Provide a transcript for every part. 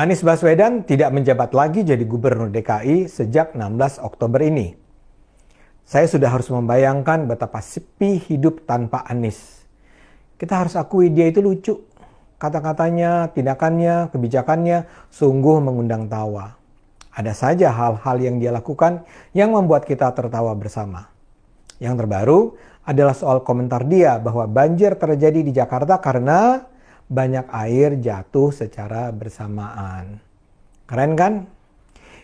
Anies Baswedan tidak menjabat lagi jadi gubernur DKI sejak 16 Oktober ini. Saya sudah harus membayangkan betapa sepi hidup tanpa Anies. Kita harus akui dia itu lucu. Kata-katanya, tindakannya, kebijakannya sungguh mengundang tawa. Ada saja hal-hal yang dia lakukan yang membuat kita tertawa bersama. Yang terbaru adalah soal komentar dia bahwa banjir terjadi di Jakarta karena banyak air jatuh secara bersamaan. Keren kan?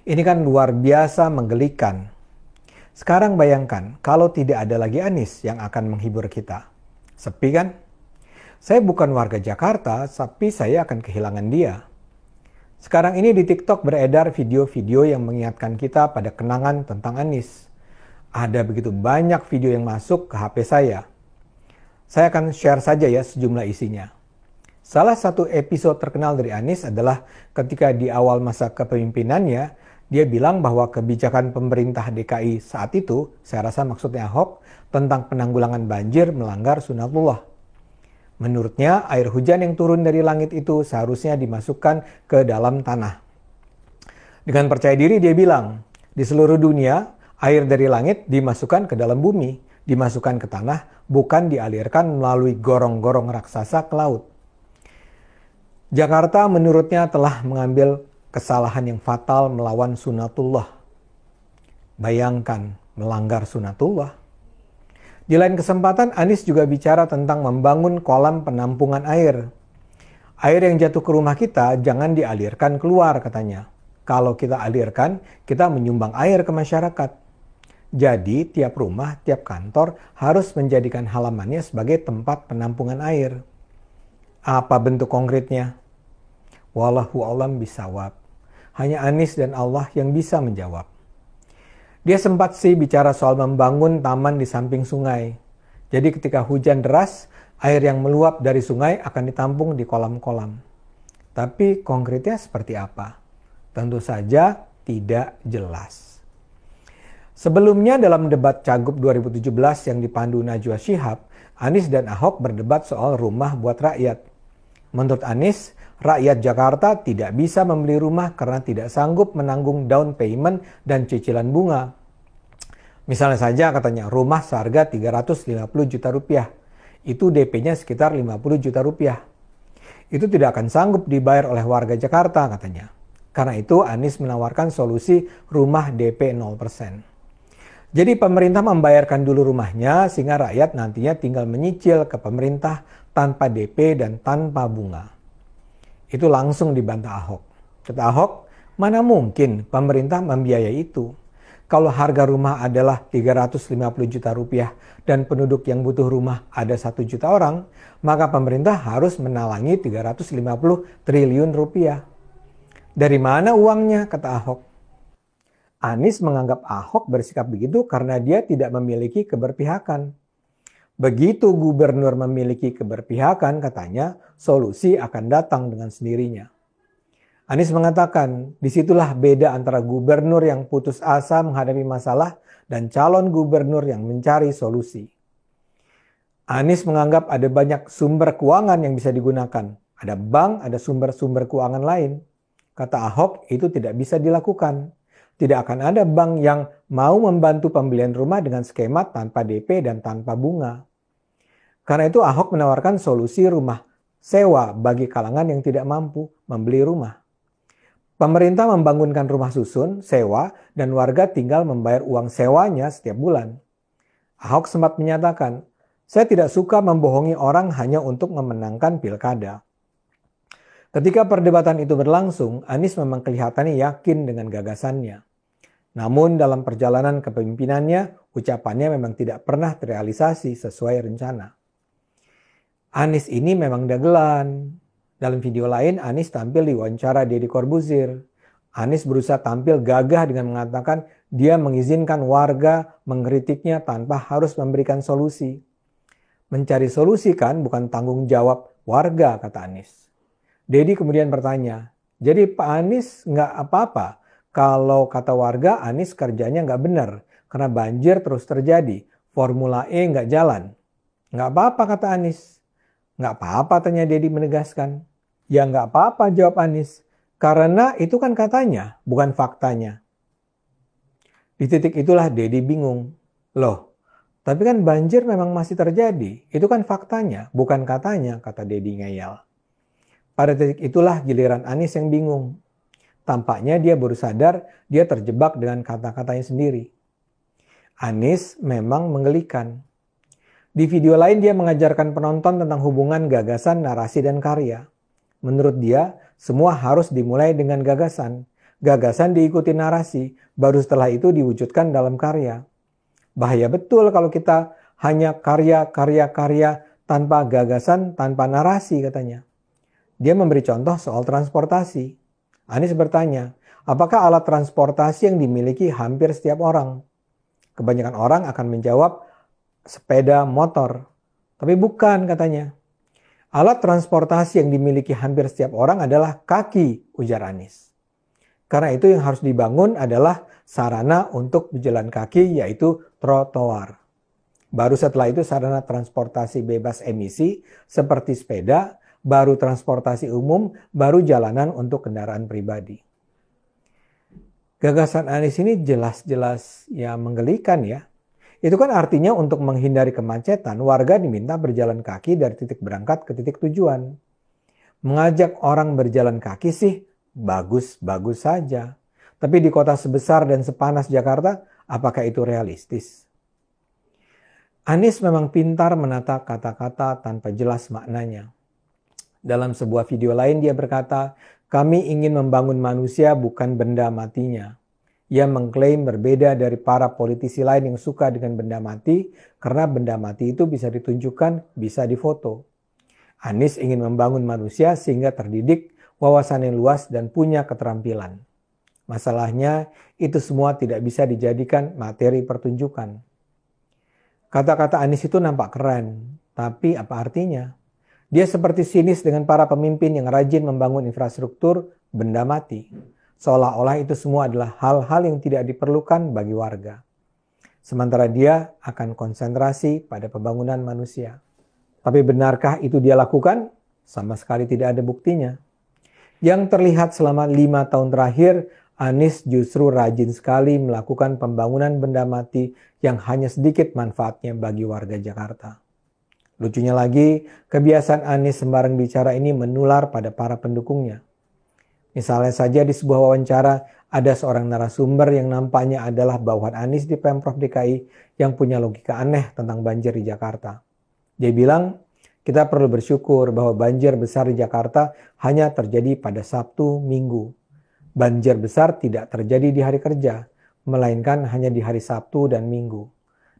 Ini kan luar biasa menggelikan. Sekarang bayangkan kalau tidak ada lagi Anis yang akan menghibur kita. Sepi kan? Saya bukan warga Jakarta, tapi saya akan kehilangan dia. Sekarang ini di TikTok beredar video-video yang mengingatkan kita pada kenangan tentang Anis. Ada begitu banyak video yang masuk ke HP saya. Saya akan share saja ya sejumlah isinya. Salah satu episode terkenal dari Anies adalah ketika di awal masa kepemimpinannya, dia bilang bahwa kebijakan pemerintah DKI saat itu, saya rasa maksudnya Ahok, tentang penanggulangan banjir melanggar sunatullah. Menurutnya, air hujan yang turun dari langit itu seharusnya dimasukkan ke dalam tanah. Dengan percaya diri dia bilang, di seluruh dunia, air dari langit dimasukkan ke dalam bumi, dimasukkan ke tanah, bukan dialirkan melalui gorong-gorong raksasa ke laut. Jakarta menurutnya telah mengambil kesalahan yang fatal melawan sunatullah. Bayangkan melanggar sunatullah. Di lain kesempatan Anies juga bicara tentang membangun kolam penampungan air. Air yang jatuh ke rumah kita jangan dialirkan keluar katanya. Kalau kita alirkan, kita menyumbang air ke masyarakat. Jadi, tiap rumah, tiap kantor harus menjadikan halamannya sebagai tempat penampungan air. Apa bentuk konkretnya? Wallahu alam bisawab. Hanya Anis dan Allah yang bisa menjawab. Dia sempat sih bicara soal membangun taman di samping sungai. Jadi ketika hujan deras, air yang meluap dari sungai akan ditampung di kolam-kolam. Tapi konkretnya seperti apa? Tentu saja tidak jelas. Sebelumnya dalam debat Cagup 2017 yang dipandu Najwa Shihab, Anies dan Ahok berdebat soal rumah buat rakyat Menurut Anies, rakyat Jakarta tidak bisa membeli rumah karena tidak sanggup menanggung down payment dan cicilan bunga. Misalnya saja katanya rumah seharga 350 juta rupiah. Itu DP-nya sekitar 50 juta rupiah. Itu tidak akan sanggup dibayar oleh warga Jakarta katanya. Karena itu Anies menawarkan solusi rumah DP 0%. Jadi pemerintah membayarkan dulu rumahnya sehingga rakyat nantinya tinggal menyicil ke pemerintah tanpa DP dan tanpa bunga. Itu langsung dibantah Ahok. Kata Ahok, mana mungkin pemerintah membiayai itu? Kalau harga rumah adalah 350 juta rupiah dan penduduk yang butuh rumah ada satu juta orang, maka pemerintah harus menalangi 350 triliun rupiah. Dari mana uangnya? kata Ahok. Anies menganggap Ahok bersikap begitu karena dia tidak memiliki keberpihakan. Begitu gubernur memiliki keberpihakan, katanya, solusi akan datang dengan sendirinya. Anies mengatakan, disitulah beda antara gubernur yang putus asa menghadapi masalah dan calon gubernur yang mencari solusi. Anies menganggap ada banyak sumber keuangan yang bisa digunakan. Ada bank, ada sumber-sumber keuangan lain. Kata Ahok, itu tidak bisa dilakukan. Tidak akan ada bank yang mau membantu pembelian rumah dengan skema tanpa DP dan tanpa bunga. Karena itu Ahok menawarkan solusi rumah sewa bagi kalangan yang tidak mampu membeli rumah. Pemerintah membangunkan rumah susun, sewa, dan warga tinggal membayar uang sewanya setiap bulan. Ahok sempat menyatakan, saya tidak suka membohongi orang hanya untuk memenangkan pilkada. Ketika perdebatan itu berlangsung, Anies memang kelihatannya yakin dengan gagasannya. Namun dalam perjalanan kepemimpinannya, ucapannya memang tidak pernah terrealisasi sesuai rencana. Anis ini memang dagelan. Dalam video lain, Anis tampil di wawancara Deddy Corbuzier. Anis berusaha tampil gagah dengan mengatakan dia mengizinkan warga mengkritiknya tanpa harus memberikan solusi. Mencari solusi kan bukan tanggung jawab warga, kata Anis. Deddy kemudian bertanya, jadi Pak Anis nggak apa-apa kalau kata warga Anis kerjanya nggak benar karena banjir terus terjadi, Formula E nggak jalan. Nggak apa-apa kata Anis, Nggak apa-apa tanya deddy menegaskan. Ya nggak apa-apa jawab anies Karena itu kan katanya, bukan faktanya. Di titik itulah deddy bingung. Loh, tapi kan banjir memang masih terjadi. Itu kan faktanya, bukan katanya, kata deddy ngeyel. Pada titik itulah giliran anies yang bingung. Tampaknya dia baru sadar dia terjebak dengan kata-katanya sendiri. anies memang menggelikan. Di video lain dia mengajarkan penonton tentang hubungan gagasan, narasi, dan karya. Menurut dia, semua harus dimulai dengan gagasan. Gagasan diikuti narasi, baru setelah itu diwujudkan dalam karya. Bahaya betul kalau kita hanya karya, karya, karya tanpa gagasan, tanpa narasi katanya. Dia memberi contoh soal transportasi. Anies bertanya, apakah alat transportasi yang dimiliki hampir setiap orang? Kebanyakan orang akan menjawab sepeda motor. Tapi bukan katanya. Alat transportasi yang dimiliki hampir setiap orang adalah kaki, ujar Anies. Karena itu yang harus dibangun adalah sarana untuk berjalan kaki yaitu trotoar. Baru setelah itu sarana transportasi bebas emisi seperti sepeda, baru transportasi umum, baru jalanan untuk kendaraan pribadi. Gagasan Anies ini jelas-jelas ya menggelikan ya itu kan artinya untuk menghindari kemacetan, warga diminta berjalan kaki dari titik berangkat ke titik tujuan. Mengajak orang berjalan kaki sih bagus-bagus saja. Tapi di kota sebesar dan sepanas Jakarta, apakah itu realistis? Anies memang pintar menata kata-kata tanpa jelas maknanya. Dalam sebuah video lain dia berkata, kami ingin membangun manusia bukan benda matinya. Ia mengklaim berbeda dari para politisi lain yang suka dengan benda mati karena benda mati itu bisa ditunjukkan, bisa difoto. Anies ingin membangun manusia sehingga terdidik, wawasan yang luas dan punya keterampilan. Masalahnya, itu semua tidak bisa dijadikan materi pertunjukan. Kata-kata Anies itu nampak keren, tapi apa artinya? Dia seperti sinis dengan para pemimpin yang rajin membangun infrastruktur benda mati seolah-olah itu semua adalah hal-hal yang tidak diperlukan bagi warga. Sementara dia akan konsentrasi pada pembangunan manusia. Tapi benarkah itu dia lakukan? Sama sekali tidak ada buktinya. Yang terlihat selama lima tahun terakhir, Anies justru rajin sekali melakukan pembangunan benda mati yang hanya sedikit manfaatnya bagi warga Jakarta. Lucunya lagi, kebiasaan Anies sembarang bicara ini menular pada para pendukungnya. Misalnya saja di sebuah wawancara ada seorang narasumber yang nampaknya adalah bawahan Anies di Pemprov DKI yang punya logika aneh tentang banjir di Jakarta. Dia bilang, kita perlu bersyukur bahwa banjir besar di Jakarta hanya terjadi pada Sabtu, Minggu. Banjir besar tidak terjadi di hari kerja, melainkan hanya di hari Sabtu dan Minggu.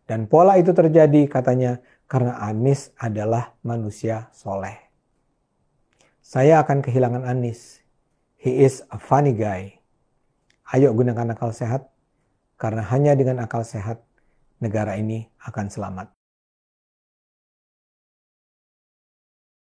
Dan pola itu terjadi, katanya, karena Anies adalah manusia soleh. Saya akan kehilangan Anies. He is a funny guy. Ayo gunakan akal sehat, karena hanya dengan akal sehat negara ini akan selamat.